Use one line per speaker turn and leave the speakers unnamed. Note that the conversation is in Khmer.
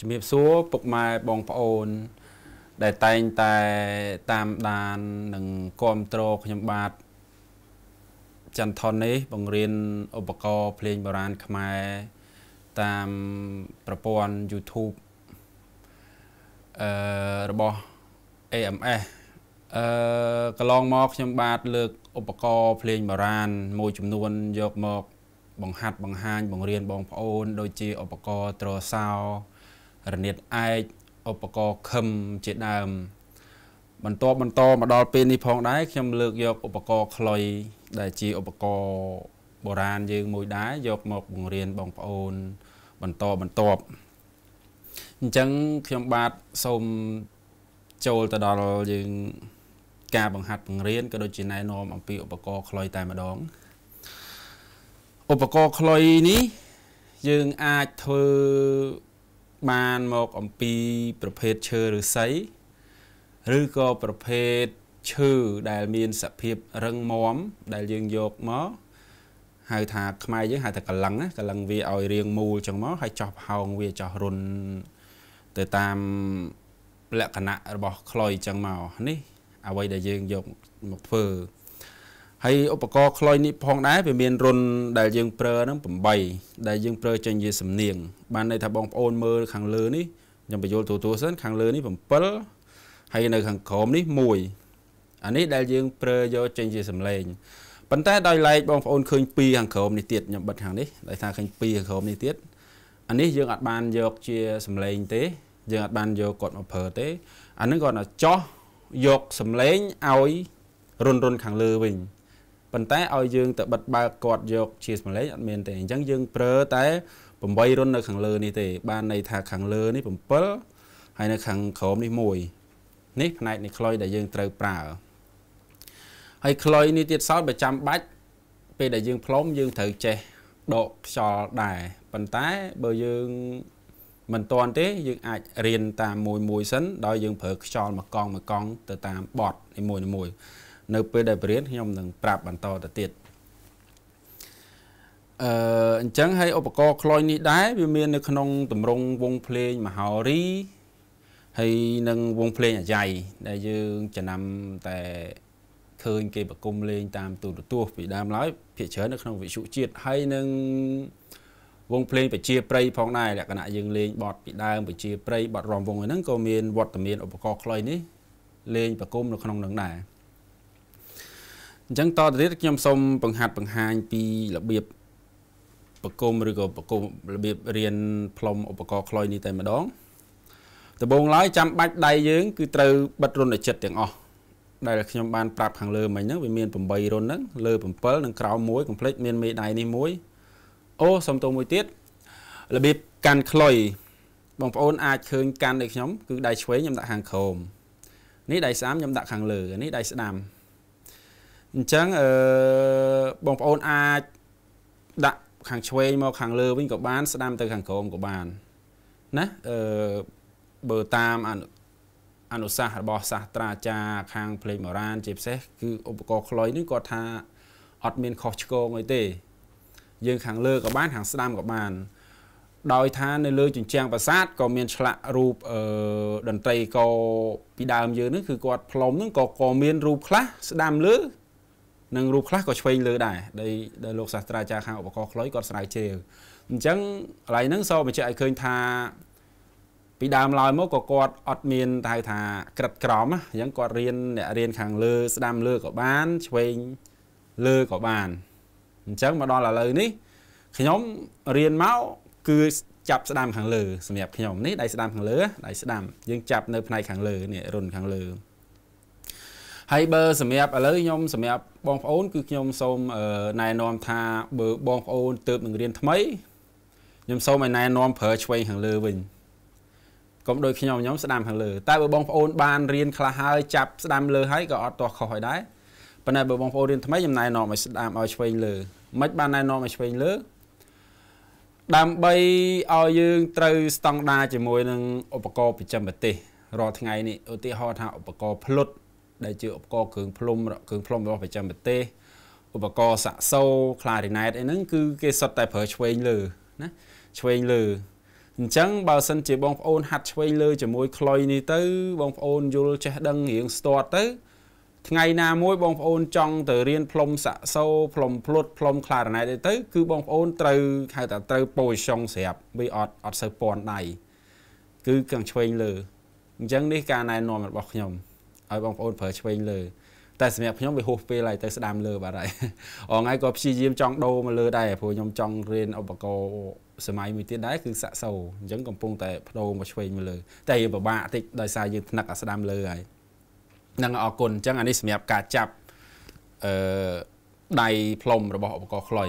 ជំរាបសួរពុកម៉ែបងប្អូន ដែលតែងតែតាមដាននិងគ្រប់គ្រងខ្ញុំបាទចន្ទថននេះ បង្រៀនឧបករណ៍ភ្លេងបុរាណខ្មែរ តាមប្រព័ន្ធ YouTube អឺរបស់ AMS អឺកន្លងមកខ្ញុំបាទលើកឧបករណ៍ភ្លេងបុរាណមួយចំនួន យកមកបង្ហាត់បង្ហាញបង្រៀនបងប្អូន ដូចជាឧបករណ៍ត្រសោររនាតឯកឧបករណ៍ខឹមជាដើម បន្តបន្តមកដល់ពេលនេះផងដែរខ្ញុំលើកយកឧបករណ៍ខ្លុយដែលជាឧបករណ៍បុរាណយើងមួយដែរយកមកបង្រៀនបងប្អូន បន្តបន្តអញ្ចឹងខ្ញុំបាទសូមចូលទៅដល់យើងការបង្ហាត់បង្រៀនក៏ដូចជាណែនាំអំពីឧបករណ៍ខ្លុយតែម្ដងឧបករណ៍ខ្លុយនេះយើងអាចធ្វើបានមកអំពីប្រភេទឈើឬសីឬក៏ប្រភេទឈើដែលមានសភាពរឹងមាំដែលយើងយកមកហៅថាខ្មែរយើងហៅថាកលឹងកលឹងវាឲ្យរាងមូលចឹងមកហើយចោះផោងវាចោះរុនទៅតាមលក្ខណៈរបស់ ខ្លុយចឹងមកនេះអ្វីដែលយើងយកមកធ្វើហើយឧបករណ៍ខ្លុយនេះផងដែរវាមានរុនដែលយើងប្រើហ្នឹង8ដែលយើងប្រើចេញជាសំនៀងបានន័យថាបងប្អូនមើលខាងលើនេះខ្ញុំបញ្យល់ទូទួលសិនខាងលើនេះ7ហើយនៅខាងក្រោមនេះ1អានេះដែលយើងប្រើយកចេញជាសំឡេងប៉ុន្តែដោយឡែកបងប្អូនឃើញ2ខាងក្រោមនេះទៀតខ្ញុំបិទខាងនេះដោយសារឃើញ2ខាងក្រោមនេះទៀតអានេះយើងអាចបានយកជាសំឡេងទេ យើងអាចបានយកគាត់មកប្រើទេអានឹងគាត់ចោះយកសំឡេងឲ្យរុនរុនខាងលើវិញប៉ុន្តែឲ្យយើងទៅបិទបើកគាត់យកជាសម្លេងអត់មានទេអញ្ចឹងយើងប្រើតែ8រុននៅខាងលើនេះទេ បានន័យថាខាងលើនេះ7ហើយនៅខាងក្រោមនេះ1នេះផ្នែកនៃខ្លុយដែលយើងត្រូវប្រើហើយខ្លុយនេះទៀតសោតប្រចាំបាច់ពេលដែលយើងផ្លុំយើងត្រូវចេះដកខ្យល់ដែរប៉ុន្តែបើយើងមិនតាន់ទេ យើង អាចរៀនតាមមួយមួយសិន ដោយយើងប្រើខ្យល់មួយកង់មួយកង់ទៅតាមបត់នីមួយៗនៅពេលដែលបរៀនខ្ញុំនឹងប្រាប់បន្តទៅទៀតអឺអញ្ចឹងហើយឧបករណ៍ខ្លយនេះដែរវាមាននៅ ក្នុងតម្រងវងភ្លេងមហោរីហើយនឹងវងភ្លេងអាយ៉ៃដែលយើងចំណាំតែឃើញគេប្រគំលេងតាមទូរទស្សន៍ពីដើមឡើយភាគច្រើននៅក្នុងវិទ្យុជាតិហើយនឹងវងភ្លេងប្រជាប្រិយផងដែរលក្ខណៈយើងលេងបទពីដើមប្រជាប្រិយបទរំវងហ្នឹងក៏មានវត្តមានឧបករណ៍ខ្លុយនេះលេងប្រគំនៅក្នុងនឹងដែរអញ្ចឹងតទៅទៀតខ្ញុំសូមបង្ហាត់បង្ហាញពីរបៀបប្រគំឬក៏ប្រគំរបៀបរៀនផ្លុំឧបករណ៍ខ្លុយនេះតែម្ដងដំបូងឡើយចាំបាច់ដៃយើងគឺត្រូវបិទរុនចិត្តទាំងអស់ដែលខ្ញុំបានប្រាប់ខាងលើមិញហ្នឹងវាមាន8រុនហ្នឹងលើ7និងក្រោម1 complex មានមេដៃនេះមួយអូសុំតោមួយទៀតរបៀបកាន់ខ្លុយបងប្អូនអាចឃើញកាន់ដូចខ្ញុំគឺដៃឆ្វេងខ្ញុំដាក់ខាងក្រោមនេះដៃស្ដាំខ្ញុំដាក់ខាងលើនេះដៃស្ដាំអញ្ចឹងអឺបងប្អូនអាចដាក់ខាងឆ្វេងមកខាងលើវិញក៏បានស្ដាំទៅខាងក្រោមក៏បានណាអឺបើតាមអនុសាសន៍របស់សាស្ត្រាចារ្យខាងភ្លេងបុរាណជាពិសេសគឺឧបករណ៍ខ្លុយនេះគាត់ថាអត់មានខុសឆ្គងអីទេ យើង ខាងលើក៏បានខាងស្ដាំក៏បាន ដោយថានៅលើជញ្ជាំងប្រាសាទក៏មានឆ្លាក់រូបអឺតន្ត្រីក៏ពីដើមយើងនឹងគឺគាត់ផ្លុំនឹងក៏ក៏មានរូបខ្លះស្ដាំលើនិងរូបខ្លះក៏ឆ្វេងលើដែរដែលដែលលោកសាស្ត្រាចារ្យខាងឧបករណ៍ខ្លុយគាត់ស្រាវជ្រាវអញ្ចឹងកន្លែងហ្នឹងសបញ្ជាក់ឲ្យឃើញថា ពីដើមឡើយមកក៏គាត់អត់មានតែថាក្រិតក្រមអញ្ចឹងគាត់រៀនអ្នករៀនខាងលើស្ដាំលើក៏បានឆ្វេងលើក៏បានអញ្ចឹងមកដល់ឥឡូវនេះខ្ញុំរៀនមកគឺចាប់ស្ដាំខាងលើសម្រាប់ខ្ញុំនេះដៃស្ដាំខាងលើដៃស្ដាំយើងចាប់នៅផ្នែកខាងលើនេះរុនខាងលើហើយបើសម្រាប់ឥឡូវខ្ញុំសម្រាប់បងប្អូនគឺខ្ញុំសូមណែនាំថាបើបងប្អូនទើបនឹងរៀនថ្មីខ្ញុំសូមឲ្យណែនាំប្រើឆ្វេងខាងលើវិញកុំដូចខ្ញុំខ្ញុំស្ដាំខាងលើតែបើបងប្អូន បានរៀនខ្លះហើយចាប់ស្ដាំលើហើយក៏អត់ទាស់ខុសឲ្យដែរប៉ុន្តែបើបងប្អូនរៀនថ្មីខ្ញុំណែនាំឲ្យស្ដាំឲ្យឆ្វេងលើមិនបានណែនាំឲ្យឆ្វេងលើដើម្បីឲ្យយើងត្រូវស្តង់ដារជាមួយនឹងឧបករណ៍ប្រចាំប្រទេសរាល់ថ្ងៃនេះឧទាហរណ៍ថាឧបករណ៍ផ្លុតដែលជាឧបករណ៍គ្រឿងផ្លុំគ្រឿងផ្លុំរបស់ប្រចាំប្រទេសឧបករណ៍សាក់សូខ្លារីណែតអីហ្នឹងគឺគេសុទ្ធតែប្រើឆ្វេងលើណាឆ្វេងលើអញ្ចឹងបើសិនជាបងប្អូនហាត់ឆ្វេងលើជាមួយខ្លុយនេះទៅ បងប្អូនយល់ចេះដឹងរៀងស្ទាត់ទៅថ្ងៃណាមួយបងប្អូនចង់ទៅរៀនផ្លុំសាក់សូផ្លុំភ្លុតផ្លុំខ្លារណែតអីទៅគឺបងប្អូនត្រូវហៅថាត្រូវពោចុងស្រាប់វាអត់អត់សូវពន់ដៃគឺកឹងឆ្វេងលើអញ្ចឹងនេះការណែនាំរបស់ខ្ញុំឲ្យបងប្អូនប្រើឆ្វេងលើតែសម្រាប់ខ្ញុំវាហួសពេលហើយទៅស្ដាំលើបាទហើយអងៃក៏ព្យាយាម ចង់ដូរមកលើដែរព្រោះខ្ញុំចង់រៀនឧបករណ៍សម័យមួយទៀតដែរគឺសាក់សូអញ្ចឹងកំពុងតែបដូរមកឆ្វេងមកលើតែវាពិបាកតិចដោយសារយើងថ្នាក់អាស្ដាំលើហើយនឹងអរគុណអញ្ចឹងអានេះសម្រាប់ការចាប់អឺដៃផ្លុំរបស់ឧបករណ៍ខ្លុយ